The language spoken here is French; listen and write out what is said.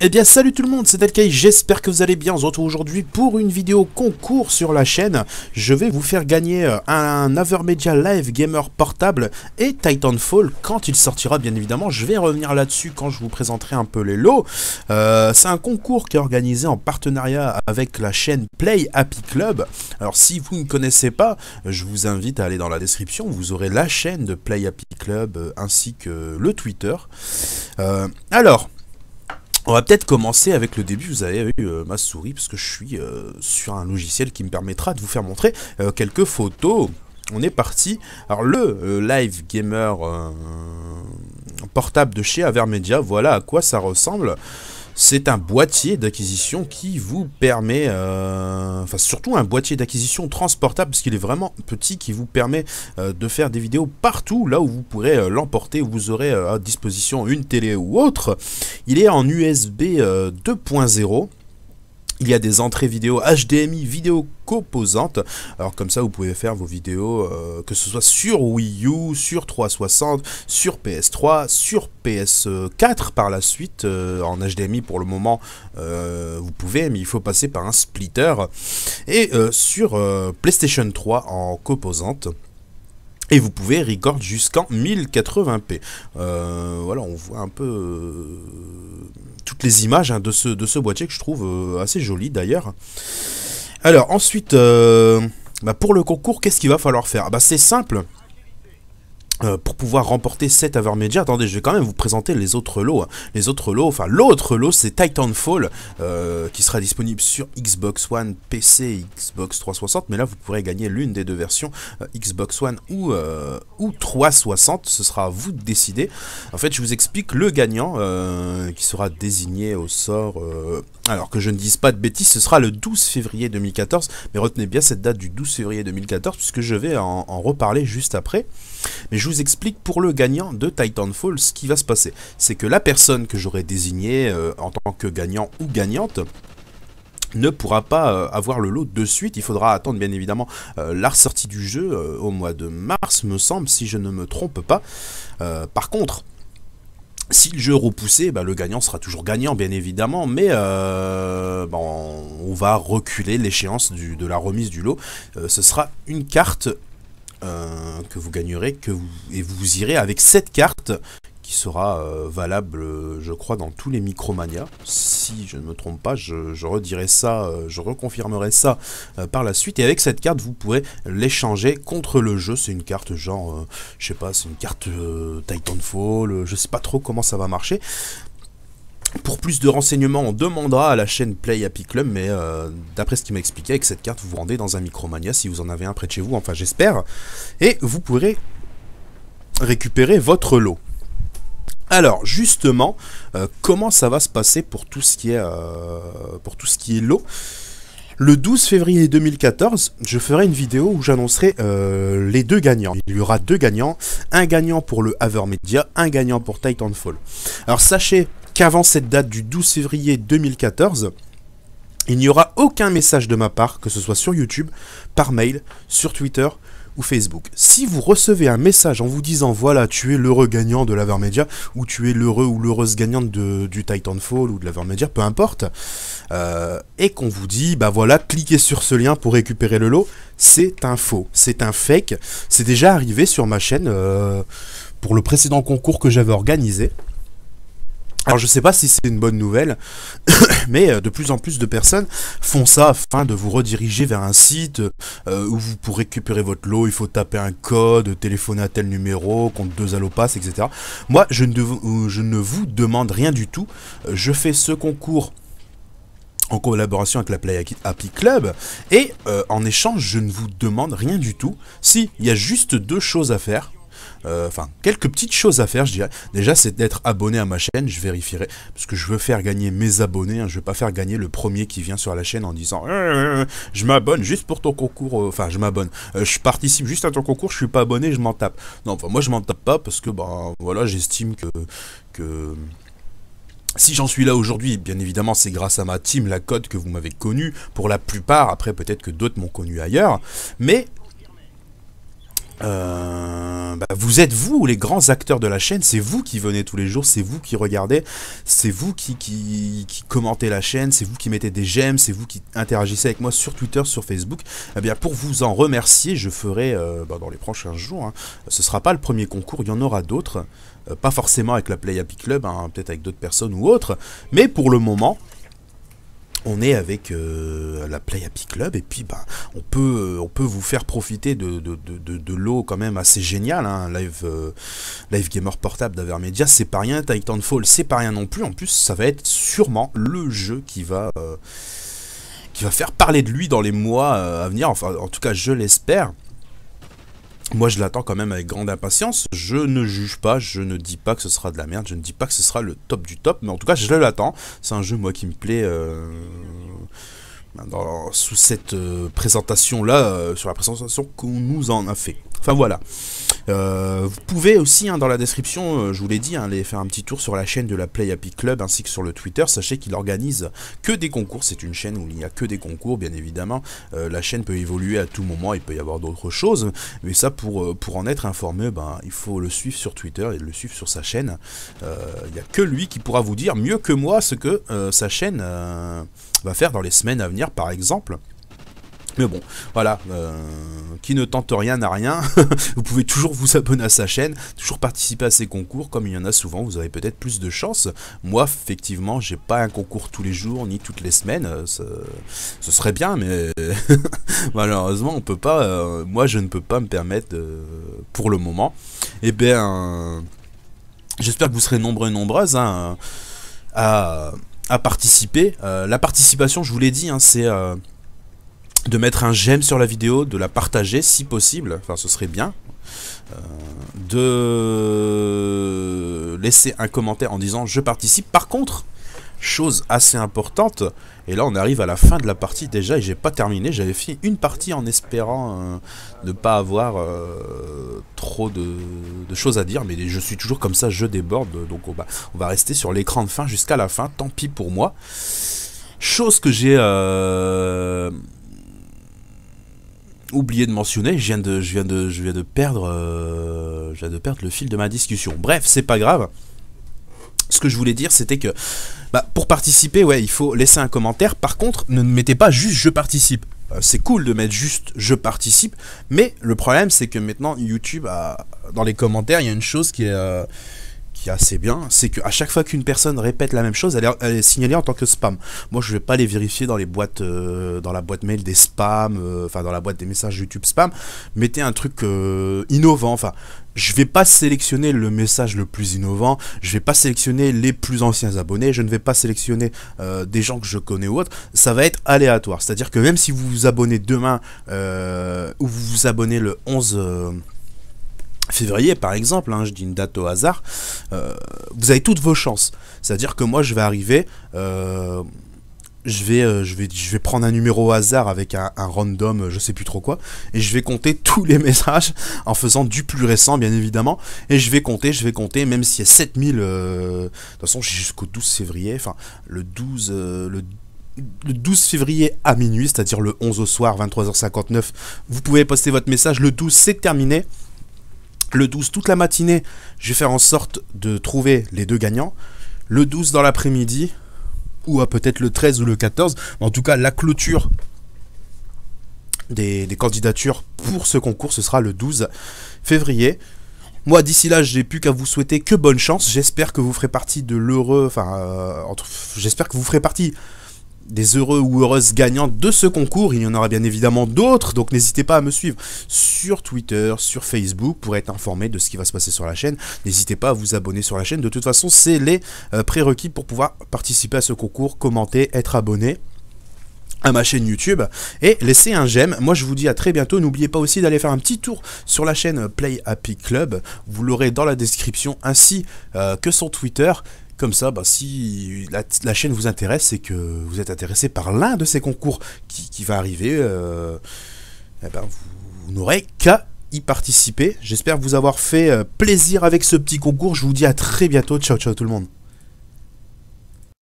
Eh bien salut tout le monde, c'est Delkay, j'espère que vous allez bien, on se retrouve aujourd'hui pour une vidéo concours sur la chaîne. Je vais vous faire gagner euh, un Avermedia Live Gamer portable et Titanfall quand il sortira bien évidemment. Je vais revenir là-dessus quand je vous présenterai un peu les lots. Euh, c'est un concours qui est organisé en partenariat avec la chaîne Play Happy Club. Alors si vous ne connaissez pas, je vous invite à aller dans la description, vous aurez la chaîne de Play Happy Club euh, ainsi que le Twitter. alors... On va peut-être commencer avec le début, vous avez eu euh, ma souris, parce que je suis euh, sur un logiciel qui me permettra de vous faire montrer euh, quelques photos. On est parti. Alors le live gamer portable de chez Avermedia, voilà à quoi ça ressemble. C'est un boîtier d'acquisition qui vous permet, euh, enfin surtout un boîtier d'acquisition transportable parce qu'il est vraiment petit, qui vous permet euh, de faire des vidéos partout là où vous pourrez euh, l'emporter, où vous aurez à disposition une télé ou autre. Il est en USB 2.0. Il y a des entrées vidéo HDMI vidéo composante. Alors comme ça, vous pouvez faire vos vidéos, euh, que ce soit sur Wii U, sur 360, sur PS3, sur PS4 par la suite. Euh, en HDMI pour le moment, euh, vous pouvez, mais il faut passer par un splitter. Et sur PlayStation 3 en composante. Et vous pouvez record jusqu'en 1080p. Euh, voilà, on voit un peu euh, toutes les images hein, de, ce, de ce boîtier que je trouve euh, assez joli d'ailleurs. Alors ensuite, bah, pour le concours, qu'est-ce qu'il va falloir faire ah bah, C'est simple, euh, pour pouvoir remporter cette Major. Attendez, je vais quand même vous présenter les autres lots. Hein. Les autres lots, enfin l'autre lot, c'est Titanfall, euh, qui sera disponible sur Xbox One, PC, Xbox 360. Mais là, vous pourrez gagner l'une des deux versions, euh, Xbox One ou, ou 360. Ce sera à vous de décider. En fait, je vous explique le gagnant, qui sera désigné au sort... alors que je ne dise pas de bêtises, ce sera le 12 février 2014. Mais retenez bien cette date du 12 février 2014, puisque je vais en, reparler juste après. Mais je vous explique pour le gagnant de Titanfall ce qui va se passer. C'est que la personne que j'aurais désignée euh, en tant que gagnant ou gagnante ne pourra pas euh, avoir le lot de suite, il faudra attendre bien évidemment euh, la ressortie du jeu au mois de mars me semble, si je ne me trompe pas. par contre, si le jeu est repoussé, bah, le gagnant sera toujours gagnant, bien évidemment, mais on va reculer l'échéance de la remise du lot. ce sera une carte euh, que vous gagnerez que vous, et vous irez avec cette carte qui sera euh, valable, euh, je crois, dans tous les Micromania. Si je ne me trompe pas, je, redirai ça, je reconfirmerai ça par la suite. Et avec cette carte, vous pourrez l'échanger contre le jeu. C'est une carte genre, je sais pas, c'est une carte Titanfall, je sais pas trop comment ça va marcher. Pour plus de renseignements, on demandera à la chaîne Play Happy Club, mais euh, d'après ce qu'il m'a expliqué, avec cette carte, vous vous rendez dans un Micromania si vous en avez un près de chez vous, enfin j'espère, et vous pourrez récupérer votre lot. Alors justement, euh, comment ça va se passer pour tout ce qui est, euh, pour tout ce qui est lot le 12 février 2014, je ferai une vidéo où j'annoncerai les deux gagnants. Il y aura deux gagnants, un gagnant pour le Haver Media, un gagnant pour Titanfall. Alors sachez qu'avant cette date du 12 février 2014, il n'y aura aucun message de ma part, que ce soit sur YouTube, par mail, sur Twitter ou Facebook. Si vous recevez un message en vous disant voilà, tu es l'heureux gagnant de l'Avermedia, ou tu es l'heureux ou l'heureuse gagnante de, du Titanfall ou de l'Avermedia, peu importe, euh, et qu'on vous dit bah voilà, cliquez sur ce lien pour récupérer le lot, c'est un faux, c'est un fake. C'est déjà arrivé sur ma chaîne euh, pour le précédent concours que j'avais organisé. Alors je sais pas si c'est une bonne nouvelle, mais euh, de plus en plus de personnes font ça afin de vous rediriger vers un site euh, euh, où vous pourrez récupérer votre lot, il faut taper un code, téléphoner à tel numéro, compte deux allopass, etc. Moi, je ne, je ne vous demande rien du tout. Je fais ce concours en collaboration avec la Play Happy Club. Et en échange, je ne vous demande rien du tout. Si, il y a juste deux choses à faire. Euh, enfin, quelques petites choses à faire, je dirais. Déjà, c'est d'être abonné à ma chaîne, je vérifierai, parce que je veux faire gagner mes abonnés. Je hein. je veux pas faire gagner le premier qui vient sur la chaîne en disant eh, eh, eh, je m'abonne juste pour ton concours. Euh, enfin, je m'abonne, euh, je participe juste à ton concours. Je suis pas abonné, je m'en tape. Non, moi je m'en tape pas parce que ben voilà, j'estime que que si j'en suis là aujourd'hui, bien évidemment, c'est grâce à ma team, la code que vous m'avez connu pour la plupart, après peut-être que d'autres m'ont connu ailleurs, mais... Euh bah, vous êtes vous, les grands acteurs de la chaîne, c'est vous qui venez tous les jours, c'est vous qui regardez, c'est vous qui, commentez la chaîne, c'est vous qui mettez des j'aime, c'est vous qui interagissez avec moi sur Twitter, sur Facebook. Eh bien, pour vous en remercier, je ferai euh, bah, dans les prochains jours, ce hein, ce sera pas le premier concours, il y en aura d'autres, euh, pas forcément avec la Play Happy Club, hein, peut-être avec d'autres personnes ou autres, mais pour le moment, on est avec euh, la Play Happy Club et puis bah, on, peut, euh, on peut vous faire profiter de, de, de, l'eau quand même assez géniale. Hein. Live, euh, live Gamer Portable d'Avermedia c'est pas rien. Titanfall, c'est pas rien non plus. En plus, ça va être sûrement le jeu qui va, qui va faire parler de lui dans les mois à venir. Enfin, en tout cas, je l'espère. Moi, je l'attends quand même avec grande impatience. Je ne juge pas, je ne dis pas que ce sera de la merde, je ne dis pas que ce sera le top du top, mais en tout cas, je l'attends. C'est un jeu, moi, qui me plaît. Euh, sous cette euh, présentation-là, euh, sur la présentation qu'on nous en a fait. Enfin voilà. Euh, vous pouvez aussi, hein, dans la description, euh, je vous l'ai dit, hein, aller faire un petit tour sur la chaîne de la Play Happy Club ainsi que sur le Twitter. Sachez qu'il organise que des concours. C'est une chaîne où il n'y a que des concours, bien évidemment. Euh, la chaîne peut évoluer à tout moment, il peut y avoir d'autres choses. Mais ça, pour, pour en être informé, ben, il faut le suivre sur Twitter et le suivre sur sa chaîne. Il n'y a que lui qui pourra vous dire mieux que moi ce que sa chaîne va faire dans les semaines à venir, par exemple. Mais bon, voilà, euh, qui ne tente rien n'a rien. vous pouvez toujours vous abonner à sa chaîne, toujours participer à ses concours, comme il y en a souvent, vous avez peut-être plus de chance. Moi, effectivement, j'ai pas un concours tous les jours, ni toutes les semaines, euh, ce, serait bien, mais malheureusement, on peut pas, euh, moi je ne peux pas me permettre, pour le moment. Et eh bien, j'espère que vous serez nombreux et nombreuses hein, à, participer. la participation, je vous l'ai dit, hein, c'est de mettre un j'aime sur la vidéo, de la partager si possible, enfin ce serait bien, euh, de laisser un commentaire en disant je participe. Par contre, chose assez importante, et là on arrive à la fin de la partie déjà et j'ai pas terminé, j'avais fait une partie en espérant euh, ne pas avoir euh, trop de, choses à dire, mais je suis toujours comme ça, je déborde, donc on va, on va rester sur l'écran de fin jusqu'à la fin, tant pis pour moi. Chose que j'ai oublié de mentionner, je viens de, viens de, je viens de perdre, euh, de perdre le fil de ma discussion. Bref, c'est pas grave. Ce que je voulais dire, c'était que bah, pour participer, ouais, il faut laisser un commentaire. Par contre, ne mettez pas juste je participe. Euh, c'est cool de mettre juste je participe, mais le problème c'est que maintenant YouTube, dans les commentaires, il y a une chose qui est, euh, qui est assez bien, c'est qu'à chaque fois qu'une personne répète la même chose, elle est, signalée en tant que spam. Moi, je vais pas les vérifier dans les boîtes, euh, dans la boîte mail des spams, euh, enfin dans la boîte des messages YouTube spam. Mettez un truc euh, innovant, enfin. Je vais pas sélectionner le message le plus innovant, je vais pas sélectionner les plus anciens abonnés, je ne vais pas sélectionner des gens que je connais ou autre ça va être aléatoire. C'est-à-dire que même si vous vous abonnez demain ou vous vous abonnez le 11 février par exemple, hein, je dis une date au hasard, euh, vous avez toutes vos chances. C'est-à-dire que moi je vais arriver, euh, je, vais, euh, je, vais, je vais prendre un numéro au hasard avec un, random, je sais plus trop quoi, et je vais compter tous les messages en faisant du plus récent bien évidemment, et je vais compter, je vais compter, même s'il y a 7000, de toute façon j'ai jusqu'au 12 février, enfin le 12... le 12 février à minuit, c'est-à-dire le 11 au soir, 23h59, vous pouvez poster votre message. Le 12, c'est terminé. Le 12, toute la matinée, je vais faire en sorte de trouver les deux gagnants. Le 12 dans l'après-midi, ou peut-être le 13 ou le 14, en tout cas la clôture des, candidatures pour ce concours, ce sera le 12 février. Moi, d'ici là, j'ai plus qu'à vous souhaiter que bonne chance. J'espère que vous ferez partie de l'heureux. Enfin, euh, j'espère que vous ferez partie des heureux ou heureuses gagnantes de ce concours. Il y en aura bien évidemment d'autres, donc n'hésitez pas à me suivre sur Twitter, sur Facebook pour être informé de ce qui va se passer sur la chaîne. N'hésitez pas à vous abonner sur la chaîne. De toute façon, c'est les euh, prérequis pour pouvoir participer à ce concours, commenter, être abonné à ma chaîne YouTube et laisser un j'aime. Moi je vous dis à très bientôt. N'oubliez pas aussi d'aller faire un petit tour sur la chaîne Play Happy Club. Vous l'aurez dans la description ainsi euh, que sur Twitter. Comme ça, bah, si la, chaîne vous intéresse, c'est que vous êtes intéressé par l'un de ces concours qui, va arriver, euh, eh ben, vous, vous n'aurez qu'à y participer. J'espère vous avoir fait euh, plaisir avec ce petit concours. Je vous dis à très bientôt. Ciao, ciao tout le monde.